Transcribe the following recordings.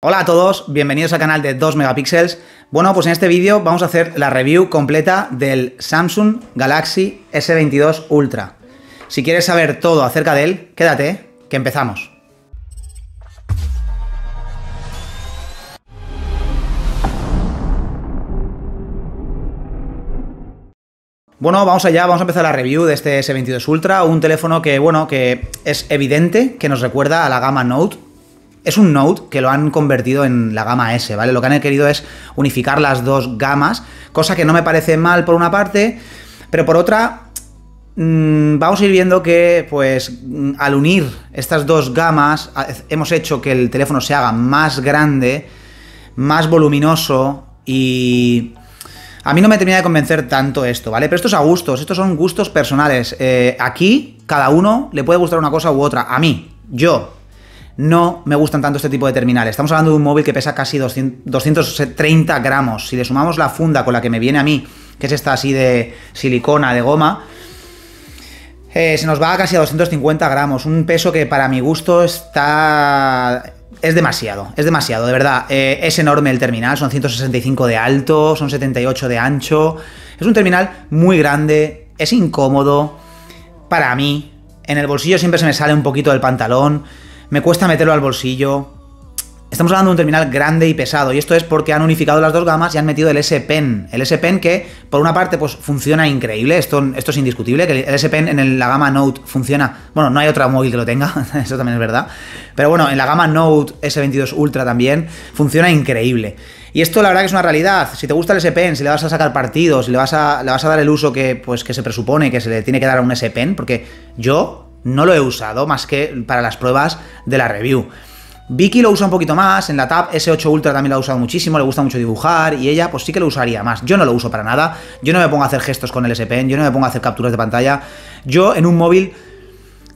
Hola a todos, bienvenidos al canal de 2 megapíxeles. Bueno, pues en este vídeo vamos a hacer la review completa del Samsung Galaxy S22 Ultra. Si quieres saber todo acerca de él, quédate, que empezamos. Bueno, vamos allá, vamos a empezar la review de este S22 Ultra, un teléfono que, bueno, que es evidente que nos recuerda a la gama Note es un Note que lo han convertido en la gama S, ¿vale? Lo que han querido es unificar las dos gamas, cosa que no me parece mal por una parte, pero por otra mm, vamos a ir viendo que, pues, mm, al unir estas dos gamas, hemos hecho que el teléfono se haga más grande, más voluminoso y... A mí no me termina de convencer tanto esto, ¿vale? Pero estos a gustos, estos son gustos personales. Eh, aquí, cada uno le puede gustar una cosa u otra. A mí, yo, no me gustan tanto este tipo de terminales. Estamos hablando de un móvil que pesa casi 230 gramos. Si le sumamos la funda con la que me viene a mí, que es esta así de silicona, de goma, eh, se nos va a casi a 250 gramos. Un peso que para mi gusto está... Es demasiado, es demasiado, de verdad. Eh, es enorme el terminal, son 165 de alto, son 78 de ancho. Es un terminal muy grande, es incómodo. Para mí, en el bolsillo siempre se me sale un poquito del pantalón me cuesta meterlo al bolsillo. Estamos hablando de un terminal grande y pesado, y esto es porque han unificado las dos gamas y han metido el S-Pen. El S-Pen que, por una parte, pues funciona increíble, esto, es indiscutible, que el S-Pen en la gama Note funciona... Bueno, no hay otra móvil que lo tenga, eso también es verdad. Pero bueno, en la gama Note S22 Ultra también funciona increíble. Y esto la verdad que es una realidad. Si te gusta el S-Pen, si le vas a sacar partidos, si le vas a, le vas a dar el uso que, pues, que se presupone que se le tiene que dar a un S-Pen, porque yo no lo he usado más que para las pruebas de la review. Vicky lo usa un poquito más, en la Tab S8 Ultra también lo ha usado muchísimo, le gusta mucho dibujar y ella pues sí que lo usaría más. Yo no lo uso para nada, yo no me pongo a hacer gestos con el S Pen, yo no me pongo a hacer capturas de pantalla. Yo en un móvil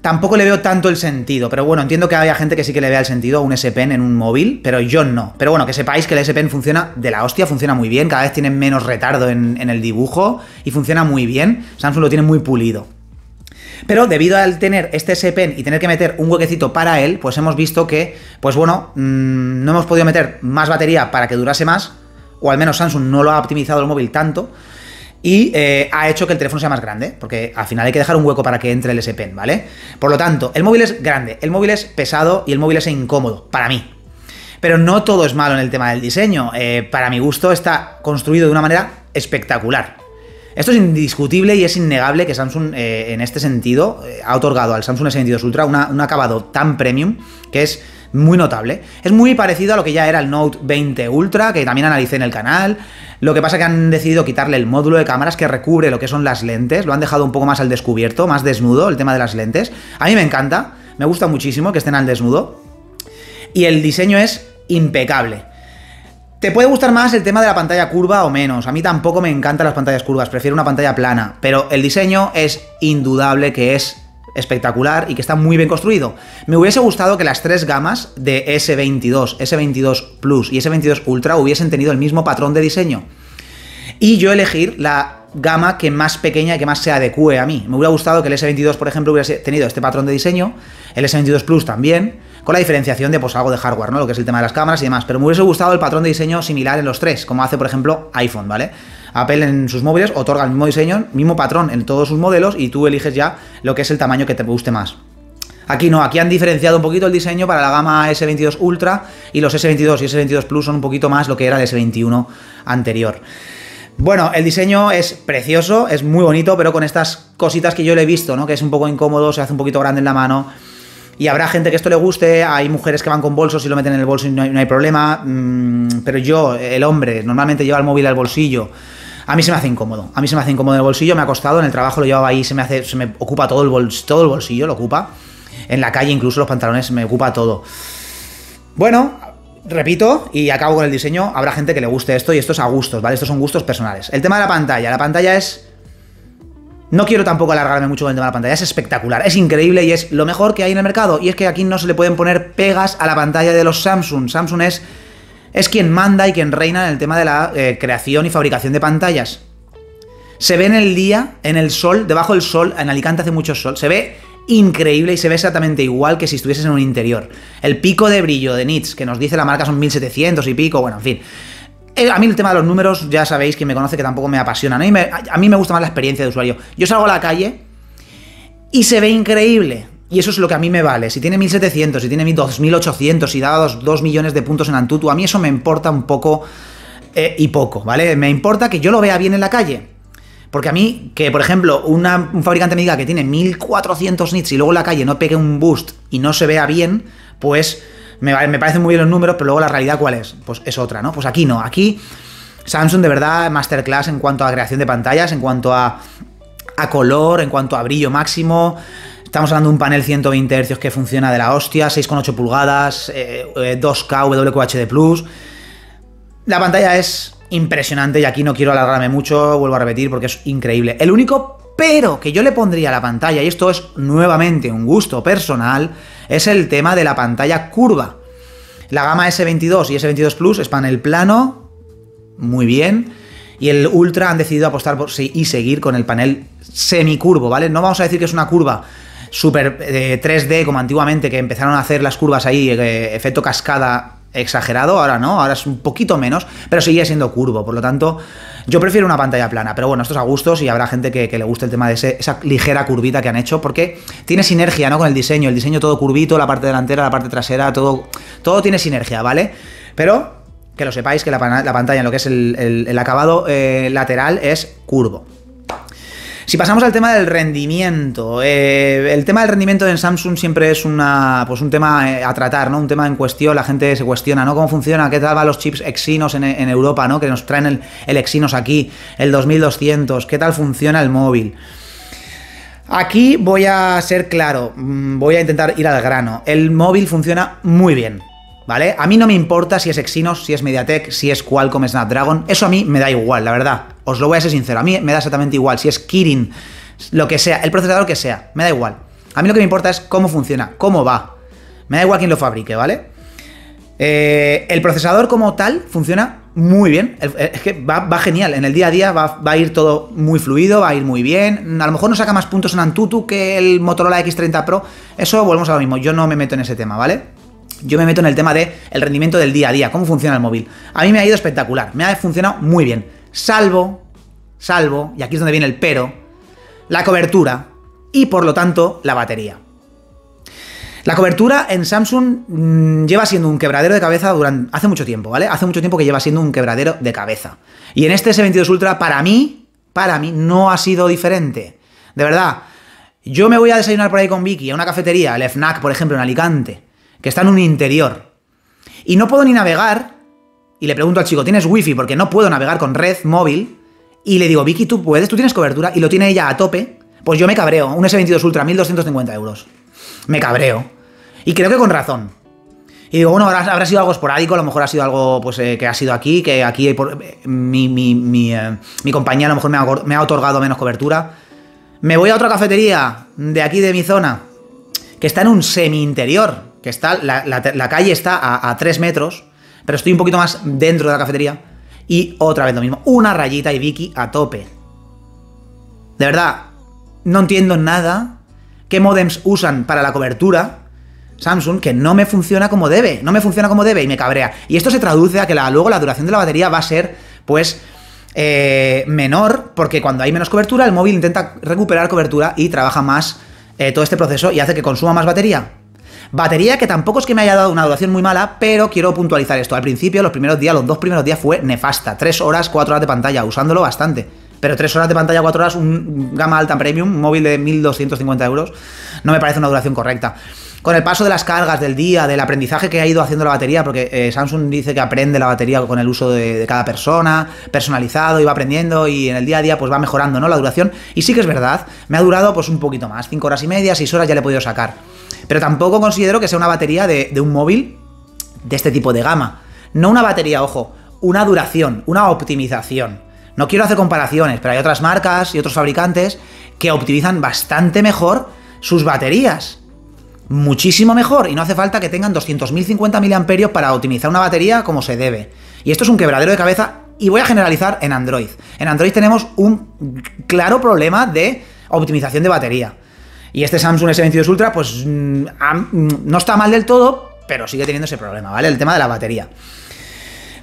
tampoco le veo tanto el sentido, pero bueno, entiendo que haya gente que sí que le vea el sentido a un S Pen en un móvil, pero yo no. Pero bueno, que sepáis que el S Pen funciona de la hostia, funciona muy bien, cada vez tiene menos retardo en, en el dibujo y funciona muy bien. Samsung lo tiene muy pulido. Pero debido al tener este S-Pen y tener que meter un huequecito para él, pues hemos visto que, pues bueno, mm, no hemos podido meter más batería para que durase más, o al menos Samsung no lo ha optimizado el móvil tanto, y eh, ha hecho que el teléfono sea más grande, porque al final hay que dejar un hueco para que entre el S Pen, ¿vale? Por lo tanto, el móvil es grande, el móvil es pesado y el móvil es incómodo, para mí. Pero no todo es malo en el tema del diseño. Eh, para mi gusto está construido de una manera espectacular. Esto es indiscutible y es innegable que Samsung eh, en este sentido eh, ha otorgado al Samsung S22 Ultra un acabado tan premium que es muy notable. Es muy parecido a lo que ya era el Note 20 Ultra, que también analicé en el canal. Lo que pasa que han decidido quitarle el módulo de cámaras que recubre lo que son las lentes. Lo han dejado un poco más al descubierto, más desnudo el tema de las lentes. A mí me encanta, me gusta muchísimo que estén al desnudo. Y el diseño es impecable. Te puede gustar más el tema de la pantalla curva o menos. A mí tampoco me encantan las pantallas curvas, prefiero una pantalla plana. Pero el diseño es indudable que es espectacular y que está muy bien construido. Me hubiese gustado que las tres gamas de S22, S22 Plus y S22 Ultra hubiesen tenido el mismo patrón de diseño. Y yo elegir la gama que más pequeña y que más se adecue a mí. Me hubiera gustado que el S22, por ejemplo, hubiese tenido este patrón de diseño, el S22 Plus también, con la diferenciación de pues algo de hardware, ¿no? Lo que es el tema de las cámaras y demás. Pero me hubiese gustado el patrón de diseño similar en los tres, como hace por ejemplo iPhone, ¿vale? Apple en sus móviles otorga el mismo diseño, mismo patrón en todos sus modelos y tú eliges ya lo que es el tamaño que te guste más. Aquí no, aquí han diferenciado un poquito el diseño para la gama S22 Ultra y los S22 y S22 Plus son un poquito más lo que era el S21 anterior. Bueno, el diseño es precioso, es muy bonito, pero con estas cositas que yo le he visto, ¿no? Que es un poco incómodo, se hace un poquito grande en la mano. Y habrá gente que esto le guste, hay mujeres que van con bolsos y lo meten en el bolso y no hay, problema, mm, pero yo, el hombre, normalmente lleva el móvil al bolsillo. A mí se me hace incómodo. A mí se me hace incómodo en el bolsillo, me ha costado, en el trabajo lo llevaba ahí, se me hace se me ocupa todo el bolsillo, todo el bolsillo lo ocupa. En la calle incluso los pantalones me ocupa todo. Bueno, repito y acabo con el diseño, habrá gente que le guste esto y esto es a gustos, ¿vale? Estos son gustos personales. El tema de la pantalla, la pantalla es no quiero tampoco alargarme mucho con el tema de la pantalla, es espectacular, es increíble y es lo mejor que hay en el mercado. Y es que aquí no se le pueden poner pegas a la pantalla de los Samsung. Samsung es, es quien manda y quien reina en el tema de la eh, creación y fabricación de pantallas. Se ve en el día, en el sol, debajo del sol, en Alicante hace mucho sol, se ve increíble y se ve exactamente igual que si estuvieses en un interior. El pico de brillo de nits que nos dice la marca son 1700 y pico, bueno, en fin. Eh, a mí el tema de los números, ya sabéis que me conoce que tampoco me apasiona. a mí me gusta más la experiencia de usuario. Yo salgo a la calle y se ve increíble. Y eso es lo que a mí me vale. Si tiene 1700, si tiene 2800, si da 2, millones de puntos en Antutu, a mí eso me importa un poco eh, y poco, ¿vale? Me importa que yo lo vea bien en la calle. Porque a mí, que por ejemplo, un fabricante me diga que tiene 1400 nits y luego en la calle no pegue un boost y no se vea bien, pues me, parecen muy bien los números, pero luego la realidad cuál es, pues es otra, ¿no? Pues aquí no, aquí Samsung de verdad masterclass en cuanto a creación de pantallas, en cuanto a, color, en cuanto a brillo máximo. Estamos hablando de un panel 120 Hz que funciona de la hostia, 6,8 pulgadas, 2K eh, eh, WQHD Plus. La pantalla es impresionante y aquí no quiero alargarme mucho, vuelvo a repetir porque es increíble. El único pero que yo le pondría a la pantalla, y esto es nuevamente un gusto personal, es el tema de la pantalla curva. La gama S22 y S22 Plus es panel plano, muy bien. Y el Ultra han decidido apostar por sí y seguir con el panel semicurvo, ¿vale? No vamos a decir que es una curva super 3D eh, como antiguamente, que empezaron a hacer las curvas ahí, eh, efecto cascada exagerado, ahora no, ahora es un poquito menos, pero sigue siendo curvo, por lo tanto, yo prefiero una pantalla plana, pero bueno, esto es a gustos y habrá gente que, le guste el tema de esa ligera curvita que han hecho, porque tiene sinergia, ¿no? Con el diseño, el diseño todo curvito, la parte delantera, la parte trasera, todo, todo tiene sinergia, ¿vale? Pero que lo sepáis que la, pantalla lo que es el, acabado eh, lateral es curvo. Si pasamos al tema del rendimiento, eh, el tema del rendimiento en Samsung siempre es una, pues un tema eh, a tratar, ¿no? Un tema en cuestión, la gente se cuestiona, ¿no? ¿Cómo funciona? ¿Qué tal van los chips Exynos en, Europa, ¿no? Que nos traen el, el Exynos aquí, el 2200, ¿qué tal funciona el móvil? Aquí voy a ser claro, mm, voy a intentar ir al grano. El móvil funciona muy bien, ¿vale? A mí no me importa si es Exynos, si es MediaTek, si es Qualcomm Snapdragon, eso a mí me da igual, la verdad. Os lo voy a ser sincero, a mí me da exactamente igual, si es Kirin, lo que sea, el procesador que sea, me da igual. A mí lo que me importa es cómo funciona, cómo va. Me da igual quién lo fabrique, ¿vale? Eh, el procesador como tal funciona muy bien. Eh, es que va, genial. En el día a día va, a ir todo muy fluido, va a ir muy bien. A lo mejor no saca más puntos en Antutu que el Motorola X30 Pro. Eso volvemos a lo mismo. Yo no me meto en ese tema, ¿vale? Yo me meto en el tema del el rendimiento del día a día, cómo funciona el móvil. A mí me ha ido espectacular, me ha funcionado muy bien salvo, salvo, y aquí es donde viene el pero, la cobertura y por lo tanto la batería. La cobertura en Samsung mm, lleva siendo un quebradero de cabeza durante hace mucho tiempo, ¿vale? Hace mucho tiempo que lleva siendo un quebradero de cabeza. Y en este S22 Ultra para mí, para mí no ha sido diferente. De verdad, yo me voy a desayunar por ahí con Vicky a una cafetería, el FNAC, por ejemplo, en Alicante, que está en un interior. Y no puedo ni navegar y le pregunto al chico, ¿tienes wifi? Porque no puedo navegar con red móvil. Y le digo, Vicky, tú puedes, tú tienes cobertura y lo tiene ella a tope. Pues yo me cabreo. Un S22 Ultra, 1250 euros. Me cabreo. Y creo que con razón. Y digo, bueno, habrá, habrá sido algo esporádico, a lo mejor ha sido algo pues, eh, que ha sido aquí, que aquí por, eh, mi, mi, eh, mi, compañía a lo mejor me ha, otorgado menos cobertura. Me voy a otra cafetería de aquí de mi zona, que está en un semi-interior, que está, la, calle está a, a 3 metros, pero estoy un poquito más dentro de la cafetería. Y otra vez lo mismo. Una rayita y Vicky a tope. De verdad, no entiendo nada. ¿Qué modems usan para la cobertura? Samsung que no me funciona como debe, no me funciona como debe y me cabrea. Y esto se traduce a que la, luego la duración de la batería va a ser, pues, eh, menor, porque cuando hay menos cobertura, el móvil intenta recuperar cobertura y trabaja más eh, todo este proceso y hace que consuma más batería. Batería que tampoco es que me haya dado una duración muy mala, pero quiero puntualizar esto. Al principio, los primeros días, los dos primeros días fue nefasta. 3 horas, 4 horas de pantalla, usándolo bastante. Pero 3 horas de pantalla, 4 horas, un gama alta premium, un móvil de 1250 euros, no me parece una duración correcta con el paso de las cargas del día, del aprendizaje que ha ido haciendo la batería, porque eh, Samsung dice que aprende la batería con el uso de, cada persona, personalizado, y va aprendiendo y en el día a día pues va mejorando, ¿no? La duración. Y sí que es verdad, me ha durado pues un poquito más, 5 horas y media, 6 horas ya le he podido sacar. Pero tampoco considero que sea una batería de un móvil de este tipo de gama. No una batería, ojo, una duración, una optimización. No quiero hacer comparaciones, pero hay otras marcas y otros fabricantes que optimizan bastante mejor sus baterías muchísimo mejor y no hace falta que tengan 200.050 amperios para optimizar una batería como se debe. Y esto es un quebradero de cabeza y voy a generalizar en Android. En Android tenemos un claro problema de optimización de batería. Y este Samsung S22 Ultra pues mm, mm, no está mal del todo, pero sigue teniendo ese problema, ¿vale? El tema de la batería.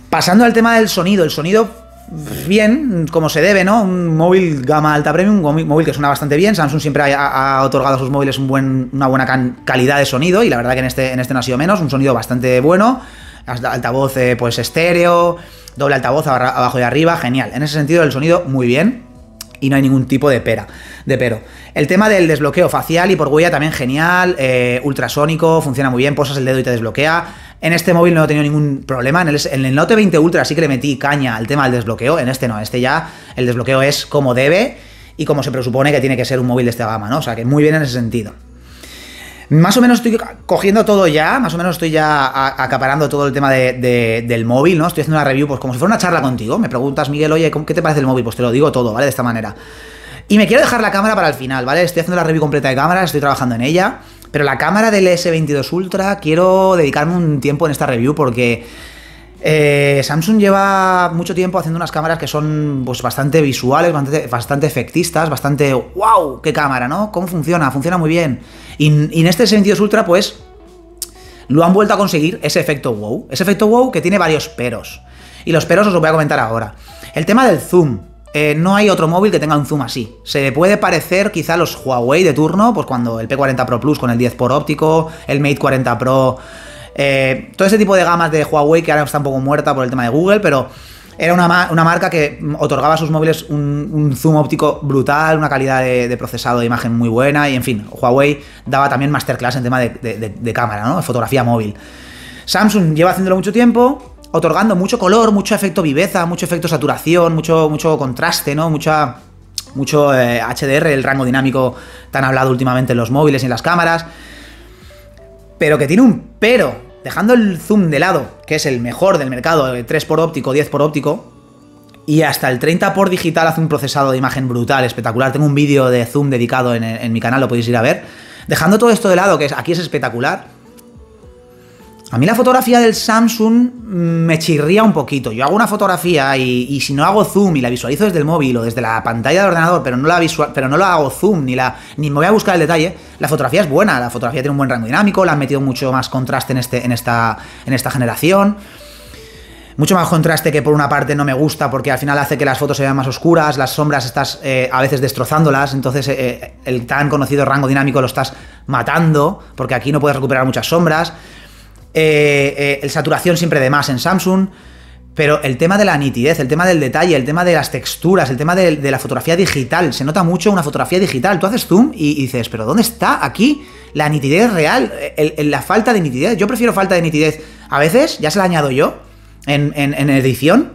Pasando al tema del sonido, el sonido bien, como se debe, ¿no? Un móvil gama alta premium, un móvil que suena bastante bien. Samsung siempre ha, otorgado a sus móviles un buen, una buena calidad de sonido y la verdad que en este, en este no ha sido menos, un sonido bastante bueno. Altavoz eh, pues estéreo, doble altavoz abajo y arriba, genial. En ese sentido el sonido muy bien y no hay ningún tipo de pera, de pero. El tema del desbloqueo facial y por huella también genial, eh, ultrasónico, funciona muy bien, posas el dedo y te desbloquea. En este móvil no he tenido ningún problema. En el, Note 20 Ultra sí que le metí caña al tema del desbloqueo. En este no, este ya el desbloqueo es como debe y como se presupone que tiene que ser un móvil de esta gama, ¿no? O sea que muy bien en ese sentido. Más o menos estoy cogiendo todo ya, más o menos estoy ya acaparando todo el tema del móvil, ¿no? Estoy haciendo una review, pues como si fuera una charla contigo. Me preguntas, Miguel, oye, ¿qué te parece el móvil? Pues te lo digo todo, ¿vale? De esta manera. Y me quiero dejar la cámara para el final, ¿vale? Estoy haciendo la review completa de cámara, estoy trabajando en ella. Pero la cámara del S22 Ultra quiero dedicarme un tiempo en esta review porque eh, Samsung lleva mucho tiempo haciendo unas cámaras que son pues, bastante visuales, bastante, efectistas, bastante wow, qué cámara, ¿no? ¿Cómo funciona? Funciona muy bien. Y, y en este S22 Ultra pues lo han vuelto a conseguir ese efecto wow. Ese efecto wow que tiene varios peros. Y los peros os los voy a comentar ahora. El tema del zoom. Eh, no hay otro móvil que tenga un zoom así. Se le puede parecer quizá a los Huawei de turno, pues cuando el P40 Pro Plus con el 10 por óptico, el Mate 40 Pro, eh, todo ese tipo de gamas de Huawei que ahora está un poco muerta por el tema de Google, pero era una, marca que otorgaba a sus móviles un, zoom óptico brutal, una calidad de, procesado de imagen muy buena y en fin, Huawei daba también masterclass en tema de, de cámara, Fotografía móvil. Samsung lleva haciéndolo mucho tiempo, otorgando mucho color, mucho efecto viveza, mucho efecto saturación, mucho, mucho contraste, ¿no? Mucha, mucho HDR, eh, el rango dinámico tan hablado últimamente en los móviles y en las cámaras. Pero que tiene un pero, dejando el zoom de lado, que es el mejor del mercado, 3x eh, óptico, 10x óptico, y hasta el 30x digital hace un procesado de imagen brutal, espectacular. Tengo un vídeo de zoom dedicado en, mi canal, lo podéis ir a ver. Dejando todo esto de lado, que aquí es espectacular, a mí la fotografía del Samsung mm, me chirría un poquito. Yo hago una fotografía y, si no hago zoom y la visualizo desde el móvil o desde la pantalla del ordenador, pero no la visual, pero no hago zoom ni la ni me voy a buscar el detalle, la fotografía es buena, la fotografía tiene un buen rango dinámico, la han metido mucho más contraste en este en esta en esta generación. Mucho más contraste que por una parte no me gusta porque al final hace que las fotos se vean más oscuras, las sombras estás eh, a veces destrozándolas, entonces eh, eh, el tan conocido rango dinámico lo estás matando porque aquí no puedes recuperar muchas sombras eh, eh saturación siempre de más en Samsung. Pero el tema de la nitidez, el tema del detalle, el tema de las texturas, el tema de, la fotografía digital, se nota mucho una fotografía digital. Tú haces zoom y, dices, pero ¿dónde está aquí la nitidez real? la falta de nitidez. Yo prefiero falta de nitidez. A veces, ya se la añado yo en, edición,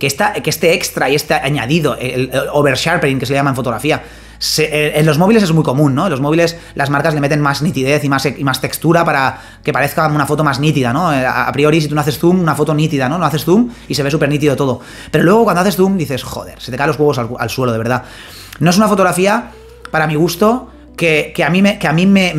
que, que este extra y este añadido, el, el oversharpening que se llama en fotografía, eh, en los móviles es muy común, ¿no? En los móviles las marcas le meten más nitidez y más, textura para que parezca una foto más nítida, ¿no? Eh, a priori, si tú no haces zoom, una foto nítida, ¿no? No haces zoom y se ve súper nítido todo. Pero luego cuando haces zoom dices, joder, se te caen los huevos al, suelo, de verdad. No es una fotografía, para mi gusto, que, a mí, me, que a mí me,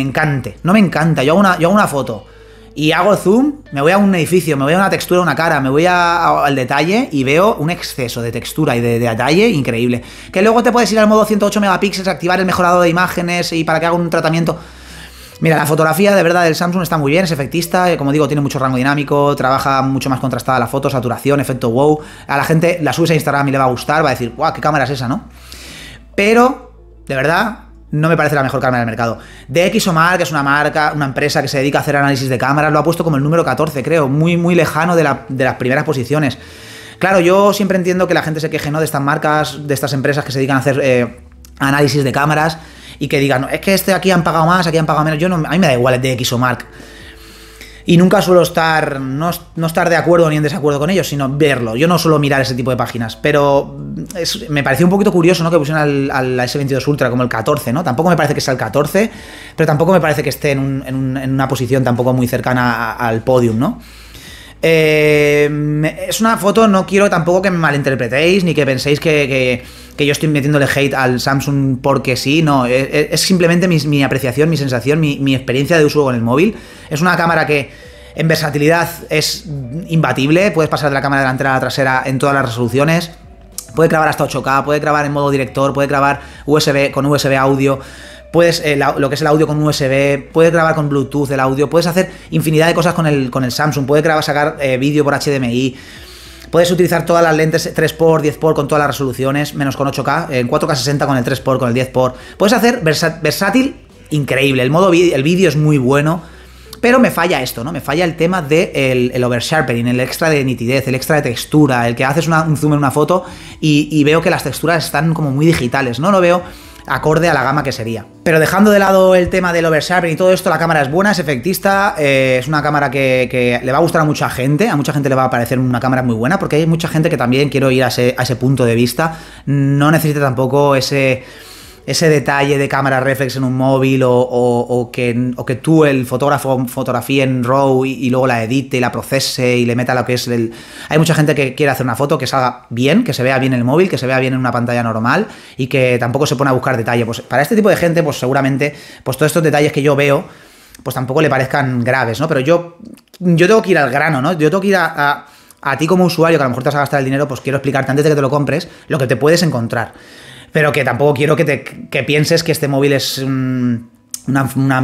encante. No me encanta. yo hago una foto y hago zoom, me voy a un edificio, me voy a una textura, una cara, me voy al detalle y veo un exceso de textura y de, detalle increíble. Que luego te puedes ir al modo 108 megapíxeles, activar el mejorado de imágenes y para que haga un tratamiento. Mira, la fotografía de verdad del Samsung está muy bien, es efectista, eh, como digo, tiene mucho rango dinámico, trabaja mucho más contrastada la foto, saturación, efecto wow. A la gente la sube a Instagram y le va a gustar, va a decir, guau, qué cámara es esa, ¿no? Pero, de verdad, no me parece la mejor cámara del mercado. DxOMar, que es una marca, una empresa que se dedica a hacer análisis de cámaras, lo ha puesto como el número 14, creo, muy, muy lejano de, las primeras posiciones. Claro, yo siempre entiendo que la gente se queje de estas marcas, de estas empresas que se dedican a hacer eh, análisis de cámaras y que digan, es que este aquí han pagado más, aquí han pagado menos. Yo no, a mí me da igual el Mark y nunca suelo estar, no, estar de acuerdo ni en desacuerdo con ellos, sino verlo. Yo no suelo mirar ese tipo de páginas, pero mm, me pareció un poquito curioso ¿no? que pusieran al, S22 Ultra como el 14, ¿no? Tampoco me parece que sea el 14, pero tampoco me parece que esté en, una posición tampoco muy cercana al podium, ¿no? Eh, es una foto, no quiero tampoco que me malinterpretéis ni que penséis que que yo estoy metiéndole hate al Samsung porque sí, no, e, e, es, simplemente mi, apreciación, mi sensación, mi, experiencia de uso con el móvil. Es una cámara que en versatilidad es imbatible, puedes pasar de la cámara delantera a la trasera en todas las resoluciones. Puede grabar hasta 8K, puede grabar en modo director, puede grabar USB con USB audio, puedes eh, lo que es el audio con USB, puedes grabar con Bluetooth el audio, puedes hacer infinidad de cosas con el, con el Samsung, puedes grabar sacar eh, vídeo por HDMI. Puedes utilizar todas las lentes 3x, 10 por con todas las resoluciones, menos con 8K, en 4K 60 con el 3x, con el 10 por Puedes hacer versátil increíble. El modo el vídeo es muy bueno. Pero me falla esto, ¿no? Me falla el tema del de el, oversharpening, el extra de nitidez, el extra de textura, el que haces un zoom en una foto y, veo que las texturas están como muy digitales, ¿no? Lo veo acorde a la gama que sería. Pero dejando de lado el tema del oversharpen y todo esto, la cámara es buena, es efectista, eh, es una cámara que, le va a gustar a mucha gente, a mucha gente le va a parecer una cámara muy buena, porque hay mucha gente que también quiero ir a ese punto de vista, no necesita tampoco ese ese detalle de cámara reflex en un móvil o, que, que, tú, el fotógrafo, fotografíe en RAW y, luego la edite y la procese y le meta lo que es el... Hay mucha gente que quiere hacer una foto que salga bien, que se vea bien en el móvil, que se vea bien en una pantalla normal y que tampoco se pone a buscar detalle. Pues para este tipo de gente, pues seguramente, pues todos estos detalles que yo veo, pues tampoco le parezcan graves, ¿no? Pero yo, yo tengo que ir al grano, ¿no? Yo tengo que ir a a ti como usuario, que a lo mejor te vas a gastar el dinero, pues quiero explicarte antes de que te lo compres, lo que te puedes encontrar pero que tampoco quiero que, te, pienses que este móvil es una,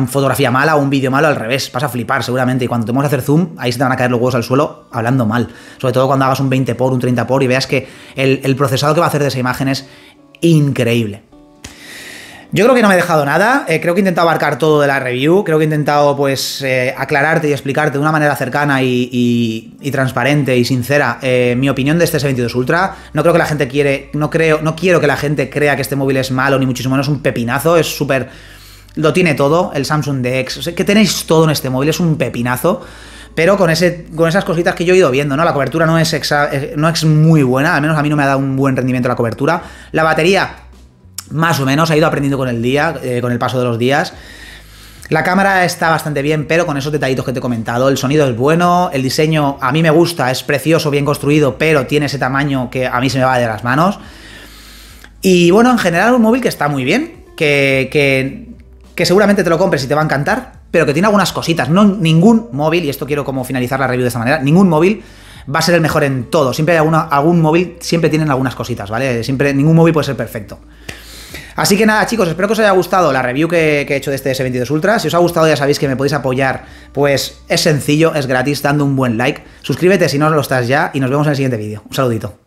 fotografía mala o un vídeo malo, al revés, vas a flipar seguramente. Y cuando te vamos a hacer zoom, ahí se te van a caer los huevos al suelo hablando mal. Sobre todo cuando hagas un 20 por, un 30 por y veas que el, el procesado que va a hacer de esa imagen es increíble. Yo creo que no me he dejado nada, eh, creo que he intentado abarcar todo de la review, creo que he intentado pues eh, aclararte y explicarte de una manera cercana y, transparente y sincera eh, mi opinión de este S22 Ultra. No creo que la gente quiere, no creo, no quiero que la gente crea que este móvil es malo ni muchísimo menos un pepinazo, es súper, lo tiene todo, el Samsung DX, o que tenéis todo en este móvil, es un pepinazo pero con, ese, con esas cositas que yo he ido viendo, ¿no? La cobertura no es, no es muy buena, al menos a mí no me ha dado un buen rendimiento la cobertura. La batería más o menos, ha ido aprendiendo con el día, eh, con el paso de los días. La cámara está bastante bien, pero con esos detallitos que te he comentado. El sonido es bueno, el diseño a mí me gusta, es precioso, bien construido, pero tiene ese tamaño que a mí se me va de las manos. Y bueno, en general un móvil que está muy bien, que, seguramente te lo compres y te va a encantar, pero que tiene algunas cositas. No ningún móvil, y esto quiero como finalizar la review de esta manera, ningún móvil va a ser el mejor en todo. Siempre hay algún móvil, siempre tienen algunas cositas, ¿vale? Siempre, ningún móvil puede ser perfecto. Así que nada, chicos, espero que os haya gustado la review que, he hecho de este S22 Ultra. Si os ha gustado, ya sabéis que me podéis apoyar, pues es sencillo, es gratis, dando un buen like. Suscríbete si no lo estás ya y nos vemos en el siguiente vídeo. Un saludito.